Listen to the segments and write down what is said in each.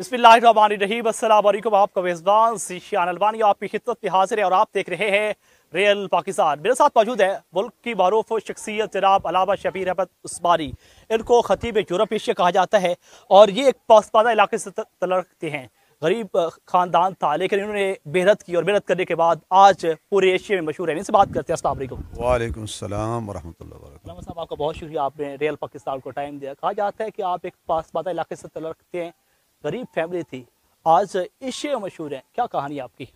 आपका है आप देख रहे हैं रियल पाकिस्तान मेरे साथ मौजूद है मुल्क की शबीर अहमद इनको ख़तीब यूरोप एशिया कहा जाता है और ये एक पासपादा इलाके से तलकते हैं गरीब ख़ानदान था लेकिन इन्होंने मेहनत की और मेहनत करने के बाद आज पूरे एशिया में मशहूर है इनसे बात करते हैं वरहमल आपका बहुत शुक्रिया आपने रियल पाकिस्तान को टाइम दिया कहा जाता है कि आप एक पासपादा इलाके से तलकते हैं गरीब फैमिली थी आज एशिया मशहूर है क्या कहानी आपकी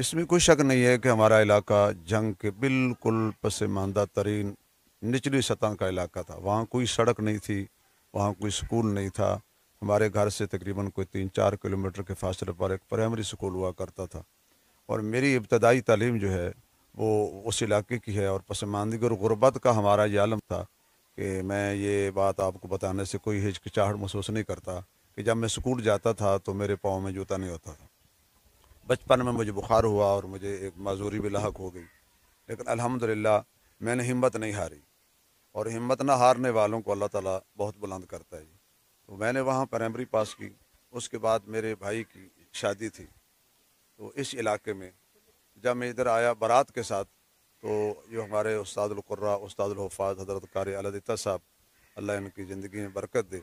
इसमें कोई शक नहीं है कि हमारा इलाका जंग के बिल्कुल पसमानदा तरीन निचली सतह का इलाका था वहाँ कोई सड़क नहीं थी वहाँ कोई स्कूल नहीं था हमारे घर से तकरीबन कोई तीन चार किलोमीटर के फासले पर एक प्राइमरी स्कूल हुआ करता था और मेरी इब्तदाई तलीम जो है वो उस इलाके की है और पसमानदगी और गुरबत का हमारा ये आलम था कि मैं ये बात आपको बताने से कोई हिचकिचाहट महसूस नहीं करता कि जब मैं स्कूल जाता था तो मेरे पाँव में जूता नहीं होता था बचपन में मुझे बुखार हुआ और मुझे एक मज़ूरी भी लाक हो गई लेकिन अल्हम्दुलिल्लाह मैंने हिम्मत नहीं हारी और हिम्मत ना हारने वालों को अल्लाह ताला बहुत बुलंद करता है तो मैंने वहाँ प्राइमरी पास की उसके बाद मेरे भाई की शादी थी तो इस इलाके में जब मैं इधर आया बारात के साथ तो जो हमारे उस्तादुल्कुर्रा उस्तादुल्हफाज हजरत कारी अलदिता साहब अल्लाह इनकी ज़िंदगी में बरकत दे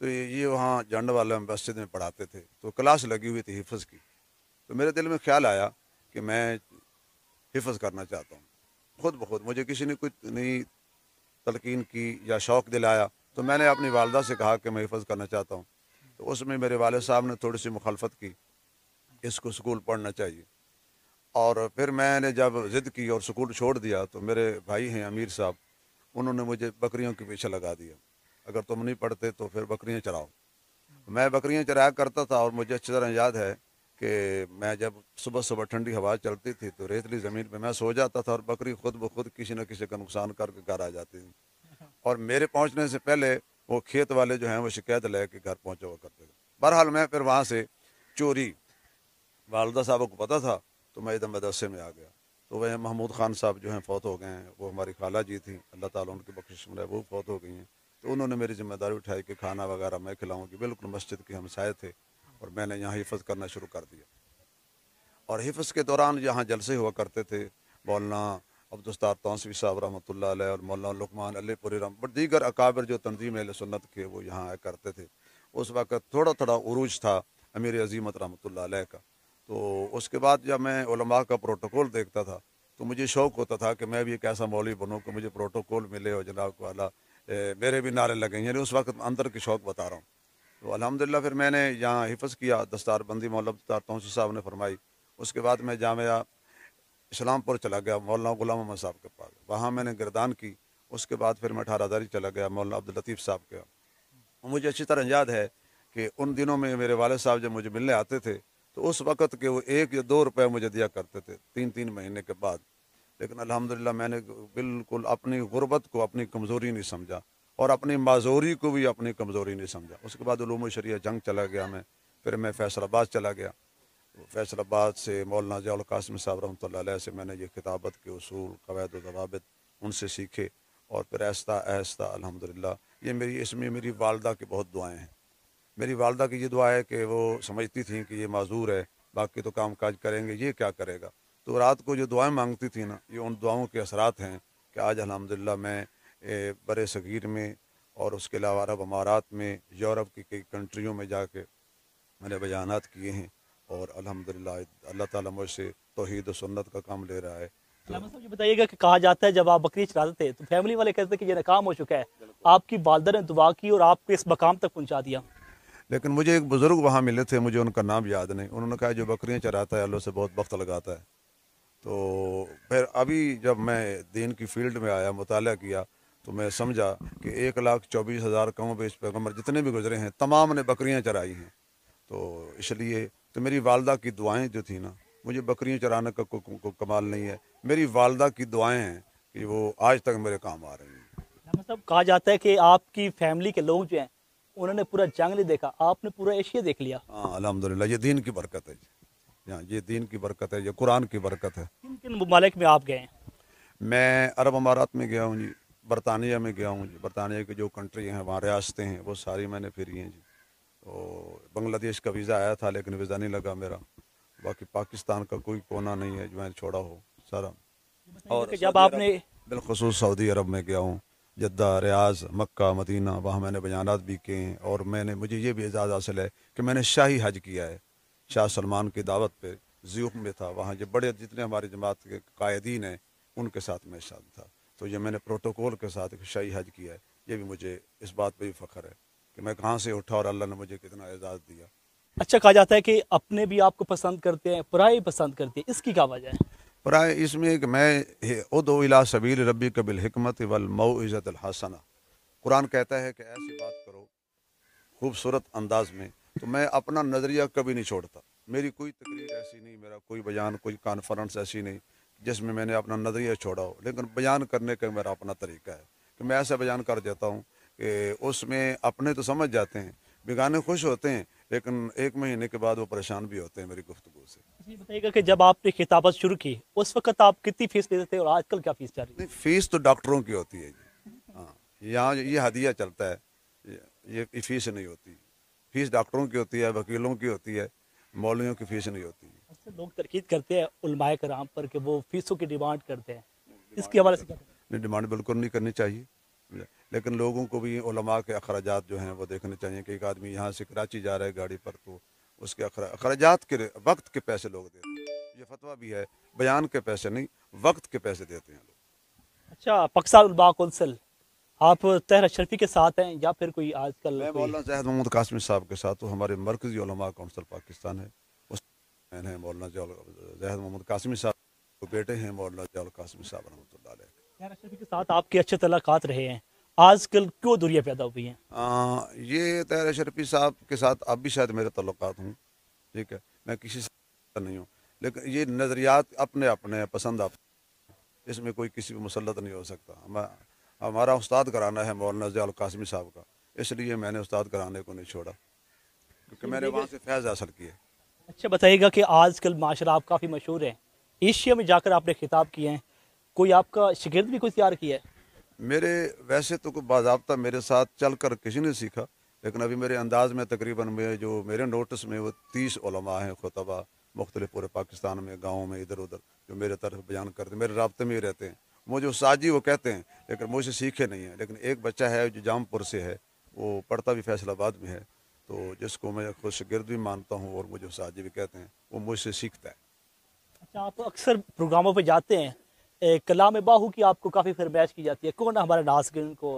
तो ये ये वहाँ जंड वाला मस्जिद में पढ़ाते थे तो क्लास लगी हुई थी हिफज की तो मेरे दिल में ख्याल आया कि मैं हिफज़ करना चाहता हूँ खुद ब खुद मुझे किसी ने कुछ नई तलकिन की या शौक़ दिलाया तो मैंने अपनी वालदा से कहा कि मैं हिफज करना चाहता हूँ तो उसमें मेरे वाले साहब ने थोड़ी सी मुखालफत की इसको स्कूल पढ़ना चाहिए और फिर मैंने जब ज़िद की और स्कूल छोड़ दिया तो मेरे भाई हैं अमीर साहब उन्होंने मुझे बकरियों के पीछे लगा दिया अगर तुम नहीं पढ़ते तो फिर बकरियाँ चराओ मैं बकरियाँ चराया करता था और मुझे अच्छी तरह याद है कि मैं जब सुबह सुबह ठंडी हवा चलती थी तो रेतली ज़मीन पे मैं सो जाता था और बकरी खुद ब खुद किसी न किसी का नुकसान करके घर आ जाती थी और मेरे पहुँचने से पहले वो खेत वाले जो हैं वो शिकायत ले कर घर पहुँचा हुआ करते थे बहरहाल मैं फिर वहाँ से चोरी वालदा साहब को पता था तो मैं इधर मदरसे में आ गया तो वह महमूद खान साहब जो हैं फौत हो गए हैं वो हमारी खाला जी थी अल्लाह ताला उनकी बख्शिश में वो फौत हो गई हैं तो उन्होंने मेरी जिम्मेदारी उठाई कि खाना वगैरह मैं खिलाऊँगी बिल्कुल मस्जिद के हमसाए थे और मैंने यहाँ हिफज करना शुरू कर दिया और हिफज के दौरान यहाँ जलसे हुआ करते थे मौलाना अब्दुस्तार तौसवी साहब रहमत और मौलाना लकमान अलीपुरी राम बट दीगर अकाबर जो तनजीम सुन्नत के वो यहाँ आया करते थे उस वक्त थोड़ा थोड़ा उरूज था अमीर अजीमत रहमत का तो उसके बाद जब मैं उलमा का प्रोटोकॉल देखता था तो मुझे शौक़ होता था कि मैं भी एक ऐसा मौलवी बनूँ कि मुझे प्रोटोकॉल मिले और जनाब वाला मेरे भी नारे लगे यानी उस वक्त अंदर के शौक बता रहा हूँ तो अलहमदिल्ला फिर मैंने यहाँ हिफज किया दस्तार बंदी मौलब दस्तार साहब ने फरमाई उसके बाद मैं जामिया इस्लामपुर चला गया मौलाना गुलाम मोहम्मद साहब के पास वहाँ मैंने गिरदान की उसके बाद फिर मैं अठारादारी चला गया मौलाना अब्दुल लतीफ़ साहब के मुझे अच्छी तरह याद है कि उन दिनों में मेरे वाले साहब जब मुझे मिलने आते थे तो उस वक्त के वो एक या दो रुपये मुझे दिया करते थे तीन तीन महीने के बाद लेकिन अल्हम्दुलिल्लाह मैंने बिल्कुल अपनी गुर्बत को अपनी कमज़ोरी नहीं समझा और अपनी माजोरी को भी अपनी कमज़ोरी नहीं समझा उसके बाद ूम शरिया जंग चला गया मैं फिर मैं फैसलाबाद चला गया फैसलाबाद से मौलाना जयालकासम साहब रमत से मैंने ये किताबत के असूल कवैद वाबित उनसे सीखे और फिर आहिस्ता आहिस्ता अलहमदिल्ला ये मेरी इसमें मेरी वालदा की बहुत दुआएँ हैं मेरी वालदा की ये दुआ है कि वो समझती थी कि ये माजूर है बाकी तो काम काज करेंगे ये क्या करेगा तो रात को जो दुआएं मांगती थी ना ये उन दुआओं के असरात हैं कि आज अलहमदिल्ला मैं बर सग़ीर में और उसके अलावा अरब अमारात में यूरोप की कई कंट्रियों में जा कर मैंने बयान किए हैं और अलहमदिल्ला अल्लाह ताला मुझसे तोहद सुन्नत का काम ले रहा है तो बताइएगा कि कहा जाता है जब आप बकरी चलाते थे तो फैमिली वाले कहते थे कि ये नाकाम हो चुका है आपकी वालदा ने दुआ की और आपको इस मकाम तक पहुँचा दिया लेकिन मुझे एक बुज़ुर्ग वहाँ मिले थे मुझे उनका नाम याद नहीं उन्होंने कहा जो बकरियाँ चराता है अल्लाह से बहुत वक्त लगाता है तो फिर अभी जब मैं दीन की फील्ड में आया मुताल किया तो मैं समझा कि एक लाख चौबीस हज़ार कमों पे इस पैगम्बर जितने भी गुजरे हैं तमाम ने बकरियाँ चराई हैं तो इसलिए तो मेरी वालदा की दुआएं जो थी ना मुझे बकरियाँ चराने का कोई को, को कमाल नहीं है मेरी वालदा की दुआएं हैं कि वो आज तक मेरे काम आ रही हैं मतलब कहा जाता है कि आपकी फैमिली के लोग जो हैं उन्होंने पूरा जंगली देखा आपने पूरा एशिया देख लिया हाँ अलहमदिल्ला ये दीन की बरकत है यहाँ ये दीन की बरकत है ये कुरान की बरकत है किन किन ममालिक में आप गए हैं मैं अरब अमारात में गया हूँ जी बरतानिया में गया हूँ जी बरतानिया की जो कंट्री हैं वहाँ रियासतें हैं वो सारी मैंने फिरी हैं जी तो बांग्लादेश का वीज़ा आया था लेकिन वीज़ा नहीं लगा मेरा बाकी पाकिस्तान का कोई कोना नहीं है जो मैंने छोड़ा हो सारा और जब आपने बिलखसूस सऊदी अरब में गया हूँ जद्दा रियाज मक्का मदीना वहाँ मैंने बयान भी किए हैं और मैंने मुझे ये भी एजाज़ हासिल है कि मैंने शाही हज किया है शाह सलमान की दावत पे ज्यूक में था वहाँ जो बड़े जितने हमारी जमात के कायदीन हैं उनके साथ मैं शामिल था तो ये मैंने प्रोटोकॉल के साथ एक शाही हज किया है ये भी मुझे इस बात पर भी फ़ख्र है कि मैं कहाँ से उठा और अल्लाह ने मुझे कितना एजाज़ दिया अच्छा कहा जाता है कि अपने भी आपको पसंद करते हैं पराए पसंद करते हैं इसकी क्या वजह है पराए इसमें कि मैं उदो इला सबील रबी कबिल हमत वल इज़त हसना कुरान कहता है कि ऐसी बात करो खूबसूरत अंदाज में तो मैं अपना नज़रिया कभी नहीं छोड़ता मेरी कोई तकरीर ऐसी नहीं मेरा कोई बयान कोई कॉन्फ्रेंस ऐसी नहीं जिसमें मैंने अपना नज़रिया छोड़ा हो लेकिन बयान करने का मेरा अपना तरीका है कि मैं ऐसा बयान कर देता हूँ कि उसमें अपने तो समझ जाते हैं बेगाने खुश होते हैं लेकिन एक महीने के बाद वो परेशान भी होते हैं मेरी गुफ्तु से बताइएगा कि जब आपने खिताबत शुरू की उस वक्त आप कितनी फीस लेते थे और आजकल क्या फीस चल रही है फीस तो डॉक्टरों की होती है जी हाँ यहाँ ये हदिया चलता है ये फीस नहीं होती फीस डॉक्टरों की होती है वकीलों की होती है मौलियों की फीस नहीं होती अच्छा लोग तरकीद करते हैं उलमाए कराम पर कि वो फीसों की डिमांड करते हैं इसके हवाले से नहीं डिमांड बिल्कुल नहीं करनी चाहिए लेकिन लोगों को भी उलमा के अखराज जो हैं वो देखने चाहिए कि एक आदमी यहाँ से कराची जा रहा है गाड़ी पर तो उसके अखराज के वक्त के पैसे लोग देते हैं ये फतवा भी है बयान के पैसे नहीं वक्त के पैसे देते हैं लोग अच्छा पक्सा उलमा कौंसल आप तहर अशरफी के साथ हैं या फिर कोई आजकल मैं मौलाना जहद मोहम्मद कासिम साहब के साथ हमारे मरकजी काउंसिल पाकिस्तान है उस हैं मौलाना जहद मोहम्मद कासिमी साहब तो बेटे हैं मौलाना जहल साहब रहमत तहर अशरफी के साथ आपके अच्छे तलाकात रहे हैं आजकल क्यों दूरियाँ पैदा हुई हैं ये तहर अशरफी साहब के साथ अब भी शायद मेरे तल्लक हूँ ठीक है मैं किसी से नहीं हूँ लेकिन ये नज़रियात अपने अपने पसंद आप इसमें कोई किसी पर मुसलत नहीं हो सकता मैं हमारा उस्ताद कराना है मौलाना जयाल कासमी साहब का इसलिए मैंने उस्ताद कराने को नहीं छोड़ा क्योंकि मैंने वहाँ से फैज़ हासिल किया अच्छा बताइएगा कि आजकल माशरा आप काफ़ी मशहूर हैं एशिया में जाकर आपने खिताब किए हैं कोई आपका शिगिर्द भी कोई तैयार किया है मेरे वैसे तो बाबा मेरे साथ चल कर किसी ने सीखा लेकिन अभी मेरे अंदाज में तकरीबन में जो मेरे नोटिस में वो तीस ओलमा हैं खुतबा मुख्तलि पूरे पाकिस्तान में गाँव में इधर उधर जो मेरे तरफ बयान करते मेरे रबते में ही रहते हैं वो जो साजी वो कहते हैं लेकिन मुझसे सीखे नहीं हैं लेकिन एक बच्चा है जो जामपुर से है वो पढ़ता भी फैसलाबाद में है तो जिसको मैं खुशगिर्द भी मानता हूँ और मुझे साजी भी कहते हैं वो मुझसे सीखता है अच्छा आप अक्सर प्रोग्रामों पर जाते हैं कलाम बाहू की आपको काफ़ी फरमाइश की जाती है कौन हमारे नाजगिन को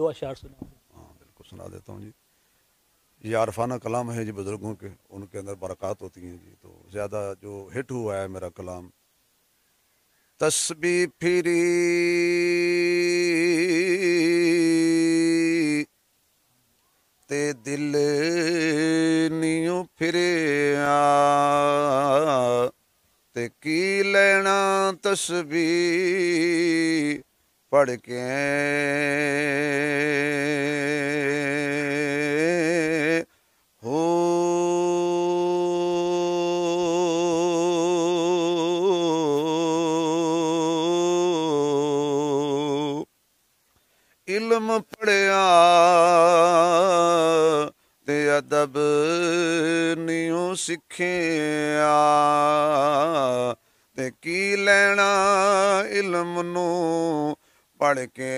दो अशार सुना हाँ बिल्कुल सुना देता हूँ जी ये आरफाना कलाम है जी बुज़ुर्गों के उनके अंदर बरक़ात होती हैं जी तो ज़्यादा जो हिट हुआ है मेरा कलाम ਤਸਬੀ ਫਿਰੀ ਤੇ ਦਿਲ ਨਿਉ ਫਿਰਿਆ ਤੇ ਕੀ ਲੈਣਾ ਤਸਬੀ ਪੜ ਕੇ ਪੜਿਆ ਤੇ ਅਦਬ ਨਿਉ ਸਿੱਖਿਆ ਤੇ ਕੀ ਲੈਣਾ ਇਲਮ ਨੂੰ ਪੜ ਕੇ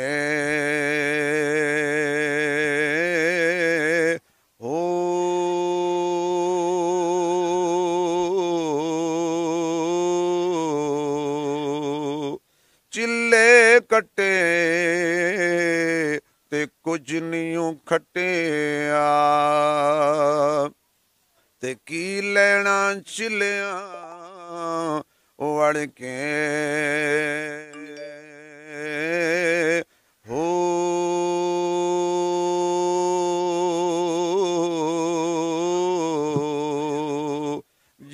ਕੱਟੇ ਕੁਝ ਨਿਉ ਖਟਿਆ ਤੇ ਕੀ ਲੈਣਾ ਚਿਲਿਆ ਵੜ ਕੇ ਹੋ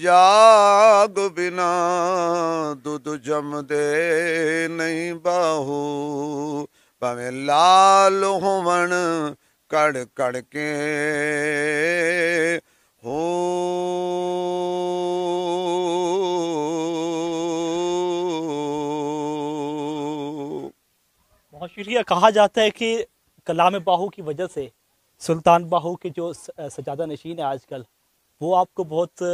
ਜਾਗ ਬਿਨਾ ਦੁੱਧ ਜਮਦੇ ਨਹੀਂ ਬਾਹੂ ਭਾਵੇਂ ਲਾਲ ਹੋਵਣ ਕੜ ਕੜ ਕੇ ਹੋ बहुत शुक्रिया कहा जाता है कि कलाम बाहू की वजह से सुल्तान बाहू के जो सजादा नशीन है आजकल वो आपको बहुत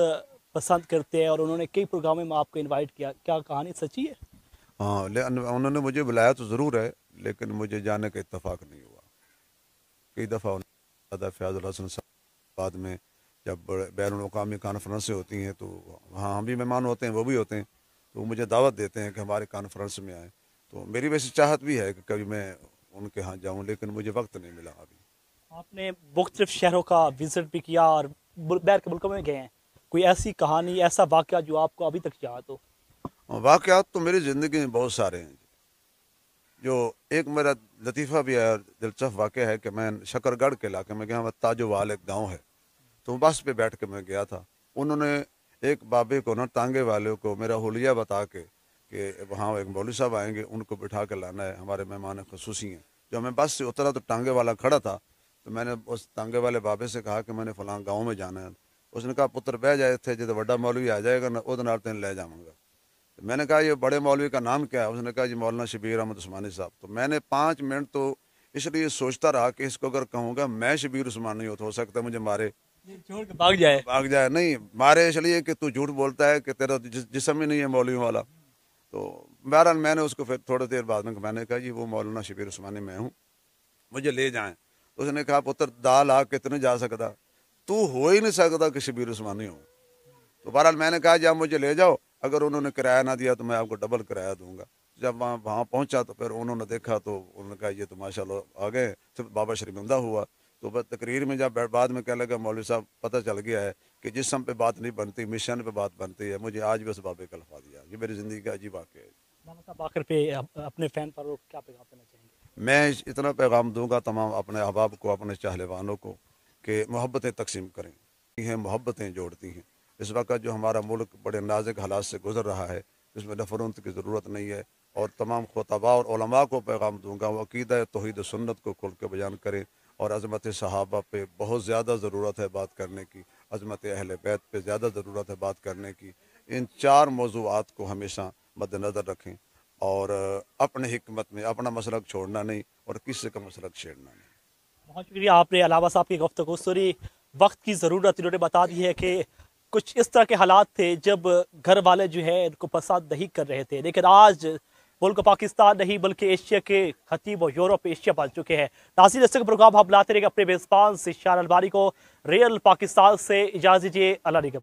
पसंद करते हैं और उन्होंने कई प्रोग्रामों में आपको इनवाइट किया क्या कहानी सच्ची है हाँ उन्होंने मुझे बुलाया तो ज़रूर है लेकिन मुझे जाने का इतफाक़ नहीं हुआ कई दफ़ा दादा फयाजुल हसन साहब बाद में जब बैन अवी कॉन्फ्रेंसें होती हैं तो वहाँ हम भी मेहमान होते हैं वो भी होते हैं तो मुझे दावत देते हैं कि हमारे कॉन्फ्रेंस में आएँ तो मेरी वैसे चाहत भी है कि कभी मैं उनके यहाँ जाऊँ लेकिन मुझे वक्त नहीं मिला अभी आपने मुख्तलिफ शहरों का विजिट भी किया और बैर के मुल्कों में गए हैं कोई ऐसी कहानी ऐसा वाक़ जो आपको अभी तक याद हो वाक़ात तो मेरी ज़िंदगी में बहुत सारे हैं जो एक मेरा लतीफ़ा भी है दिलचस्प वाक़ है कि मैं शकरगढ़ के इलाके में गया ताजोवाल एक गाँव है तो बस पे बैठ के मैं गया था उन्होंने एक बाबे को ना तांगे वाले को मेरा होलिया बता के कि वहाँ एक मौलवी साहब आएंगे उनको बिठा के लाना है हमारे मेहमान खसूसी हैं जो मैं बस से उतरा तो टांगे वाला खड़ा था तो मैंने उस टांगे वाले बाबे से कहा कि मैंने फलां गाँव में जाना है उसने कहा पुत्र बह जाए थे जो तो व्डा मौलवी आ जाएगा ना वो तेन ले जाऊँगा मैंने कहा ये बड़े मौलवी का नाम क्या है उसने कहा जी मौलाना शबीर अहमद उस्मानी साहब तो मैंने पाँच मिनट तो इसलिए सोचता रहा कि इसको अगर कहूँगा मैं शबीर उस्मानी हो तो हो सकता है मुझे मारे छोड़ के भाग जाए भाग जाए नहीं मारे इसलिए कि तू झूठ बोलता है कि तेरा जिसम ही नहीं है मौलवी वाला तो बहरहाल मैंने उसको फिर थोड़ी देर बाद में मैंने कहा जी वो मौलाना शबीर उस्मानी मैं हूँ मुझे ले जाएँ तो उसने कहा पुत्र दाल आ कितने जा सकता तू हो ही नहीं सकता कि शबीर उस्मानी हो तो बहरहाल मैंने कहा जी मुझे ले जाओ अगर उन्होंने किराया ना दिया तो मैं आपको डबल किराया दूंगा जब वहाँ वहाँ पहुँचा तो फिर उन्होंने देखा तो उन्होंने कहा ये तो माशाल्लाह आ गए सिर्फ बाबा शर्मिंदा हुआ तो बस तकरीर में जब बाद में कह लगा मौलवी साहब पता चल गया है कि जिसम पे बात नहीं बनती मिशन पे बात बनती है मुझे आज भी उस बाबे का लफा दिया ये मेरी ज़िंदगी का अजीब वाक्य है आखिर पे अपने फ़ैन पर क्या पैगाम देना चाहेंगे मैं इतना पैगाम दूंगा तमाम अपने अहबाब को अपने चाहलेवानों को कि मोहब्बतें तकसीम करें मोहब्बतें जोड़ती हैं इस वक्त जो हमारा मुल्क बड़े नाजिक हालात से गुजर रहा है इसमें नफरत की ज़रूरत नहीं है और तमाम खुतबा और को पैगाम दूँगा वकीद तोहद सुन्नत को खुल के बयान करें और अजमत सहाबा पे बहुत ज़्यादा ज़रूरत है बात करने की अजमत अहल बैत पे ज़्यादा ज़रूरत है बात करने की इन चार मौजूद को हमेशा मद्दनज़र रखें और अपने हमत में अपना मसलक छोड़ना नहीं और किसी का मसलक छेड़ना नहीं बहुत शुक्रिया आपने अलावा साहब की गुफ्तु सुनी वक्त की ज़रूरत इन्होंने बता दी है कि कुछ इस तरह के हालात थे जब घर वाले जो है इनको पसंद नहीं कर रहे थे लेकिन आज मुल्क पाकिस्तान नहीं बल्कि एशिया के खतीब और यूरोप एशिया बन चुके हैं नासिर दस्तक प्रोग्राम हम लाते रहेंगे अपने मेज़बान से शाह अलबारी को रियल पाकिस्तान से इजाज़ दीजिए अल्लाह निगम